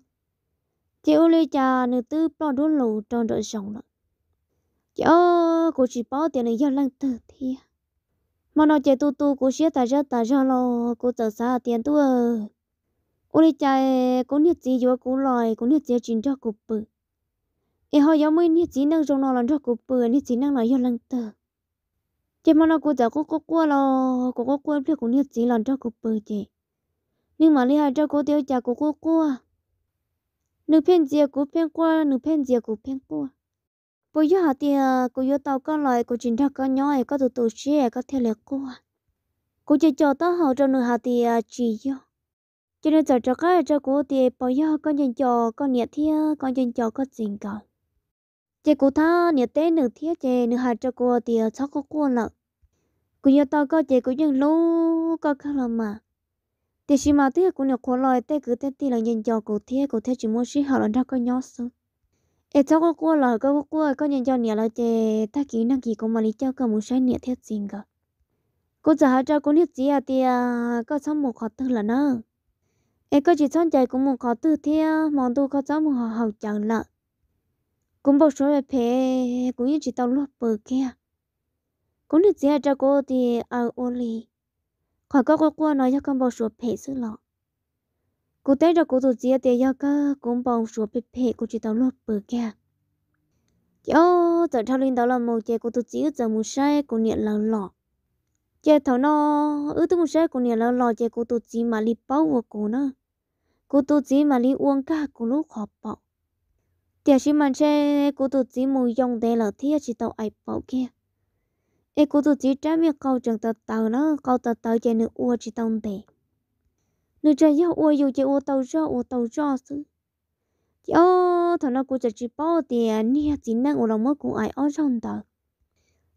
chỉ ô lê cha nữ tư bao đốn lù trong đầu rộng lại chỉ ô cố chỉ bảo tiền này do lăng tử thiệt mà nó chạy tu tu cố xia ta ra ta ra lo cố tớ xa tiền tu ờ ô đi chạy cố nhiệt gì vô cố lòi cố nhiệt gì chín cho cục bự e họ giống mấy nhiệt gì năng trong nó lần cho cục bự nhiệt gì năng là do lần tờ chạy mà nó cố tớ cố cố qua lo cố cố qua biết cố nhiệt gì lần cho cục bự chạy nhưng mà lý hai cho cố tiêu chạy cố cố qua nữ phiên gì cố phiên qua nữ phiên gì cố phiên qua bây giờ họ thì cô yêu tàu có lời cô chính thật có nhỏ có từ từ chia có thể là cô cô chỉ cho tao họ cho nửa họ eh, thì chỉ yêu cho nên giờ cho cái cho cô thì bây giờ con nhận cho con nhận thia con nhận cho con trình cầu chị cô tha nhận tế nửa thia chị nửa hạt cho cô thì eh, cháu có cô lợ cô yêu tao có chị cô nhận lâu có cái là mà thì xí mà thế cũng nhận khó lời tế cứ tế thì là nhận cho cô thế cô thia chỉ muốn xí họ là đâu có nhớ sao ê cháu có cua lò có cua có nhìn cho nhà là chè ta kỹ năng kỹ cũng mà lý cho cơ muốn sai nhà thiết xin cơ cô giờ cho cô thiết gì à, thì à, có xong một khó tư là nó ê có chỉ xong chạy à, cũng một khó tư thì mong tôi có cháu một họ học chẳng lợ cũng bao số về phê cũng chỉ tao lót bờ kia cũng thiết gì cho cô thì ở ô lì khỏi có cô cua nói cho con bao số phê sự lọ cô tế rồi cô tổ chức thì do cơ cũng bằng số bếp bếp cô chỉ tàu lót bờ kia yo giờ thao linh đó là một chế cô tổ chức giờ một sai cụ niệm là lọ chế thầu nó ư tôi một sai cụ niệm là lọ chế cô tổ chức mà li bảo của cô nữa cô tổ chức mà li uống cả cô lúc họp bọ thì chỉ mình chế cô tổ chức một dùng để là thiết chỉ tàu ai bảo kia ê cô tổ chức trái miệng câu chẳng tờ tàu nó câu tờ tàu chế nước uống chỉ tông tệ nữ trời yêu ôi yêu chị ô tàu cho ô tàu cho chứ chị thằng nó cũng chỉ chỉ bỏ tiền nha chỉ năng ô lòng mất cũng ai ở trong tờ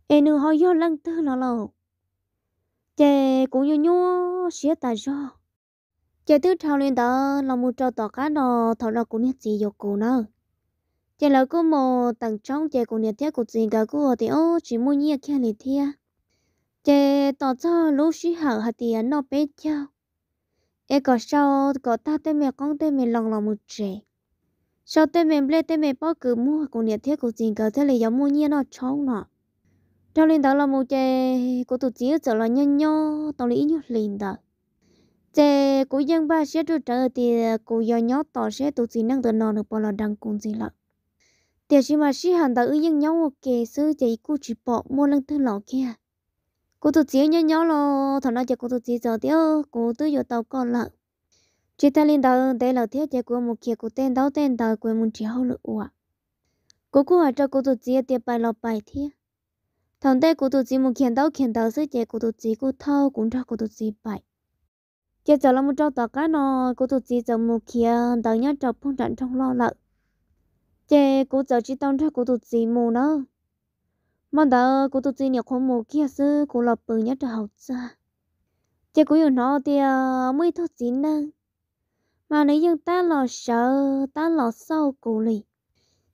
em nữ họ yêu lăng tư nó lâu chị cũng yêu nhau sẽ tài cho chị thứ thao lên tờ lòng một trâu tỏ cá đò thằng nó cũng nhất gì yêu cô nữa chị là cô mò tặng trong chị cũng nhất thiết của gì cả cô thì ô chỉ mua nhiệt kia lì thia chị tỏ cho lúc xí hở hạt tiền nó bé chao e có sao có ta tên mẹ con tên mẹ lòng lòng một trẻ sao tên mẹ ble tên mẹ bao cứ mua cùng nhiệt thiết của tiền cờ thế là giống mua nhiên nó chóng nọ trong linh đó là một trẻ của tụi chỉ trở là nhân nhau tao lý nhốt linh đó trẻ của dân ba sẽ trở trở thì của do nhó tỏ sẽ tụi chỉ năng tự nọ được bao là đăng cùng gì lận tiền chỉ mà sĩ hàn đã ư dân nhau một kề sư chỉ cô chỉ bỏ mua lần thứ lọ kia cô tôi chỉ nhớ nhớ lo thằng nào chơi cô tôi chỉ giờ tiêu cô tôi giờ tàu con lợ chỉ ta lên đầu để là thiết chơi của một kia cô tên đầu tên đầu của một chỉ hậu lự cô cô hỏi cho cô tôi chỉ tiền bài lọ bài thiết thằng đây cô tôi chỉ một kiện đầu kiện đầu sẽ chơi cô tôi chỉ cô thâu cũng cho cô tôi chỉ bài chỉ giờ là một trâu tàu cái nó cô tôi chỉ giờ một kia tàu nhớ trâu phong trận trong lo lợ chỉ cô giờ chỉ tông cho cô tôi chỉ mù nữa mà đã cô tôi chỉ nhớ khoảng một kia sư cô lập bự nhất là học ra chỉ có yêu nó thì ờ, mới thôi chỉ năng mà nếu như ta lo sợ ta lo sau cô lì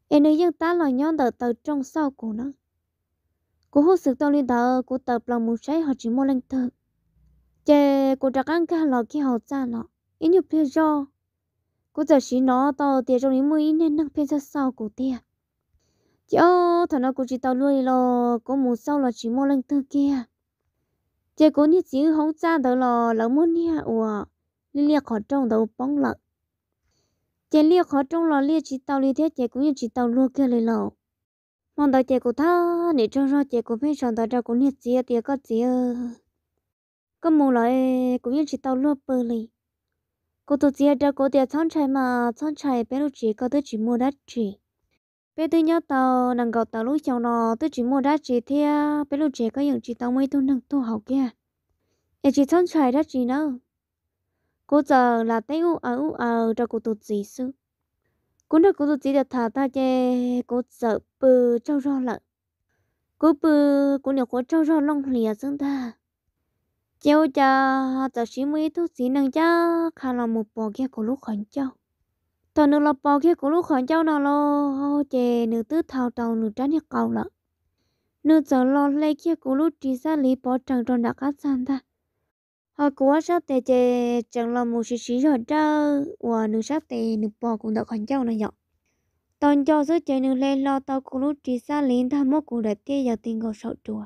em nếu như ta lo nhon đợi từ trong sau cô nó cô hút sự tao liên tờ cô tập lòng một trái họ chỉ mua lên thử chè cô trả ăn cả lọ kia họ ra nó, em nhập phía do cô giờ chỉ nó to tiền trong những mươi nên năng phía sau cô tiền chị thằng nó cũng chỉ tao lui lo có một sau là chỉ mua lên từ kia chị có như chỉ không cha đó là là muốn nha ủa liên liệt khó trong đầu bóng lợn chị liệt khó trong là liệt chỉ tao liệt thế chị cũng như chỉ tao lui kia lên lò mong đợi chị của tha để cho ra chị của phải chọn tao cho cũng như chỉ thì có chị ơ có một lại cũng như chỉ tao lui bờ lì cô tôi chỉ ra cô tiệt chọn chạy mà chọn chạy bé lúc chỉ có tới chỉ mua đắt chỉ bé tôi nhớ tàu nàng gầu tàu lúc chồng nó tôi chỉ mua đá chỉ theo, bé lúc trẻ có những chỉ tàu mới tôi nàng tôi học kia để chỉ thân trời đá chỉ nữa cô giờ là tay u ở u ở cho cô tụt gì sư cũng đã cô tụt gì được thả ta chê cô giờ bự trâu ro lợn cô bự cũng nhiều khó trâu ro long lìa dương ta chiều cha giờ xí mới thuốc chỉ nàng cho, khá là một bò kia của lúc khẩn châu tao nửa lọ bò kia cũng lúc khỏi cháu nào lo chè nửa tứ thao tàu nửa trán nhạc cầu lợ nửa giờ lo lê kia cũng lúc chỉ xa lý bò chẳng tròn đã cắt sàn ta họ cũng sắp tè chè chẳng lo một xí xí rồi đó và nửa sắp tè nửa bò cũng đã khỏi cháu này nhở tao cho số chè nửa lê lo tao cũng lúc chỉ xa lý tham mốt cũng đã kia giờ tiền cầu sợ chùa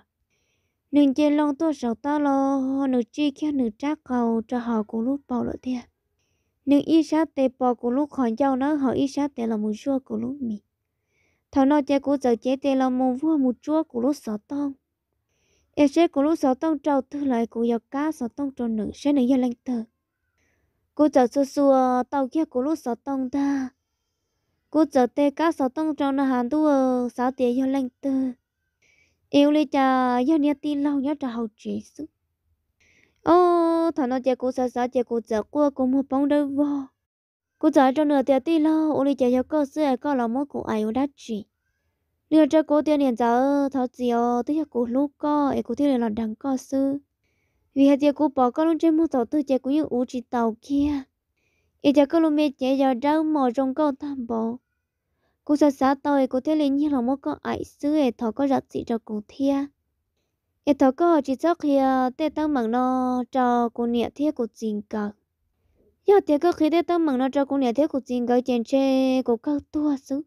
nửa chè lông tôi sợ tao lo nửa chi kia nửa trác cầu cho họ cũng lúc bò lợ thiệt nhưng ít sát tế bỏ của lúc khỏi giàu nó họ ít sát tế là một chua của lúc mì thằng nó chơi của giờ chế tế là một vua một chua của lúc sợ tông ít chế của lúc sợ tông trâu thứ lại của giàu cá sợ tông trâu nữ sẽ nữ gia lên thờ cô giờ xua xua tàu kia của lúc sợ tông ta cô giờ tế cá sợ tông trâu nó hàn tu sáu tế gia lên thờ yêu lý cha gia nia tin lâu nhớ trả hậu chỉ sức ô thằng nó chơi cô chơi cô cũng một bóng đâu vô cô nửa tiền tí lo ô đi chơi cho cô sữa có lòng mất của ai nửa cho cô tiền hiện giờ tháo gì ô tức là cô lúc co ấy cô tiền vì hai chơi cô bỏ có luôn trên một tàu tư chơi cũng như u chỉ tàu kia ấy chơi cô luôn mê chơi giờ đâu mò trong câu tham bộ cô sa sa tôi cô tiền lên như là mất có ai sư ấy tháo có giặt gì cho cô thiệt ít thọ có khi tê tăng mảng nó cho cô nhẹ thiết của chính cả giờ thì có khi tê tăng mảng nó cho cô nhẹ thiết của chính cả trên trên của các tua xứ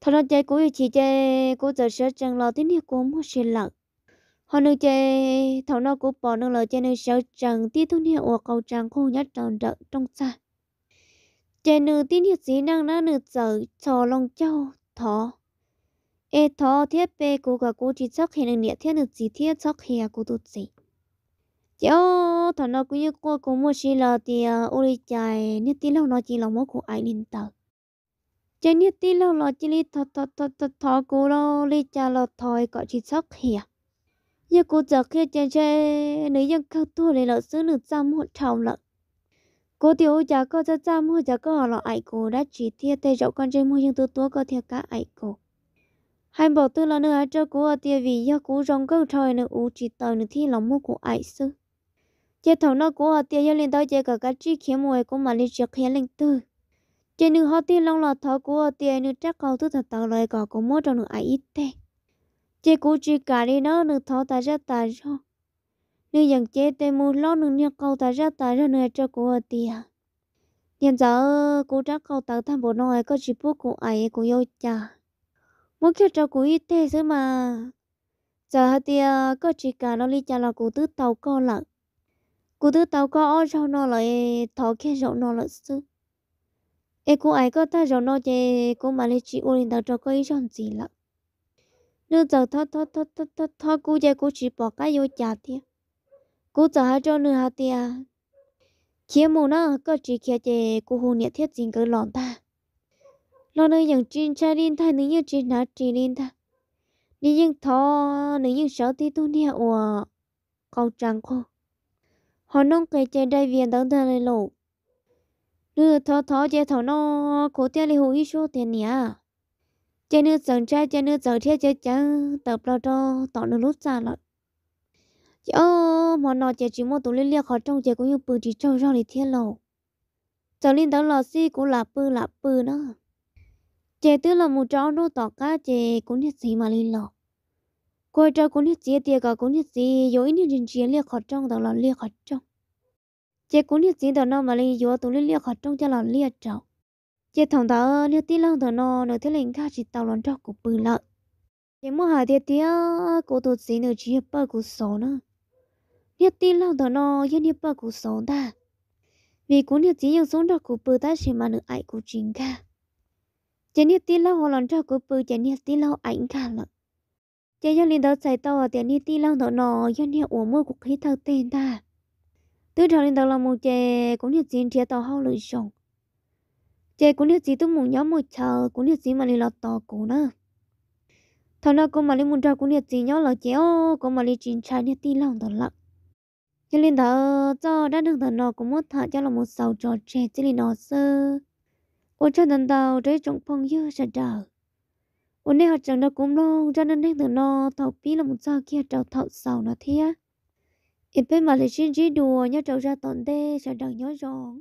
thật chơi của chị chơi cô giờ sẽ chẳng lo tiếng của một sự lợn họ nữ chơi thầu nó cũng bỏ nó lời chơi nữ sợ chẳng tí thu nhẹ của cầu chẳng khu nhất tròn đợi trong xa chơi nữ tiếng hiệp dĩ năng nó nữ sợ cho lòng châu thỏ ê thọ thiết bê cô cả cô chỉ chắc hiện địa thiết được chỉ thiết chắc hiện cô tụt gì chéo thằng nó cũng như cô cũng mua xí là thì ô đi chạy nhất tí lâu nó chỉ là mỗi của ai nên tờ chạy nhất tí lâu là chỉ đi thọ thọ thọ thọ thọ cô lo đi chạy là thòi có chỉ chắc hè giờ cô giờ khi chạy chạy nếu dân khâu thua lấy là xứ được trăm hộ trồng lợn cô tiểu chả có cho trăm hộ chả có họ là ai cô đã chỉ thiết tay rộng con trên mua nhưng tôi tua có thiệt cả ai cô hai bỏ tư là nữa cho cú ở tiề vì do cú rong câu trời nữa u chỉ tờ nữa thi lòng mua của ai xứ. chế thầu nó cú ở tiề do liên tới chế cả cái chi khiến mùi của mà liên trực khiến linh tư chế nữ họ tiên long là thọ cú ở tiề nữ chắc cầu tư thật tờ lời cỏ của mua cho nữ ai ít tê chế cú chỉ cả đi nó nữ thọ ta ra ta cho nữ dần chế tê mua lo nữ nhớ cầu ta ra ta cho nữa cho cú ở tiề hiện giờ cú chắc cầu tờ tham bộ nói có chỉ bút của ai cũng yêu cha mỗi khi cho cú ít thế chứ mà giờ hả thì có chỉ cả nó đi chả là cú tứ tàu co lận cú tứ tàu co ở sau nó lại thò khe rậu nó lận chứ ê cô ấy có ta rậu nó chê cô mà lấy chỉ uống tàu cho có ý chọn gì lận nếu giờ thò thò thò thò thò thọ cú chê cú chỉ bỏ cái vô chả thì cú giờ hả cho nữa hả thì à khi mà nó có chỉ khe chê cú hù nhiệt thiết gì cái lòn ta lo nơi những chín cha điên thay nếu như chín nát chín điên thay nếu như thọ nếu như sáu tí tu nia ủa cầu trăng khô họ nông cái chơi đại viên đóng thay lại lộ nữa thọ thọ chơi thọ nó cố tiêu lại hủy số tiền nhà chơi nữa chẳng cha chơi nữa chẳng theo chơi chẳng tập lo cho tọ nữa lúc xa lại chớ mà nó chơi chỉ một tụ liên liên khó trong chơi cũng như bự chỉ trong rau thì thiên lộ cháu liên đó lò xi cũng là bự là bự đó chế tư là một trò đồ tỏ cá chế cũng hết gì mà lên lọ coi trò cũng hết gì tiệt cả cũng hết gì rồi nên trình chiến liệt khó trong đó là liệt khát trong chế cũng hết gì đó nó mà lên rồi tụi liệt khát trong cho là liệt trâu chế thằng đó liệt tí lăng đó nó nó thế lên khác chỉ tao lon trâu của bự lợn chế mua hàng tiệt tiệt cô tụt gì nữa chỉ bao của số nữa liệt tí lăng đó nó yên liệt bao của số ta vì cũng liệt gì nhưng số đó của bự ta sẽ mà nữa ai của chính cả chế nhiệt tí lâu hồ lòng cho cô bự chế nhiệt tí lâu ảnh cả lận chế cho liền đầu chạy tàu chế nhiệt tí lâu nó nọ do nhiệt uống mua cục khí thâu tên ta tư trò liền đầu là một chế cũng nhiệt chín chế tàu hao lưỡi sòng chế cũng nhiệt chín tôi muốn nhóm một chờ cũng nhiệt chín mà liền lọt tàu cổ nữa thằng nào cũng mà liền muốn cho cũng nhiệt chín nhau là chế ô cũng mà liền chín chạy nhiệt tí lâu đó lận cho nên đó cho đã được thằng nó cũng muốn thả cho là một sầu trò trẻ cho nên nó sơ ô chân đàn đào để trong phòng dư sẽ đào ô nè hạt chẳng đã cũng lo cho nên nét từ nó thầu pí là một sao kia trầu thầu sầu nó thế ít bên mà lại xin chỉ đùa nhớ trầu ra tận đê sẽ đào nhớ rộng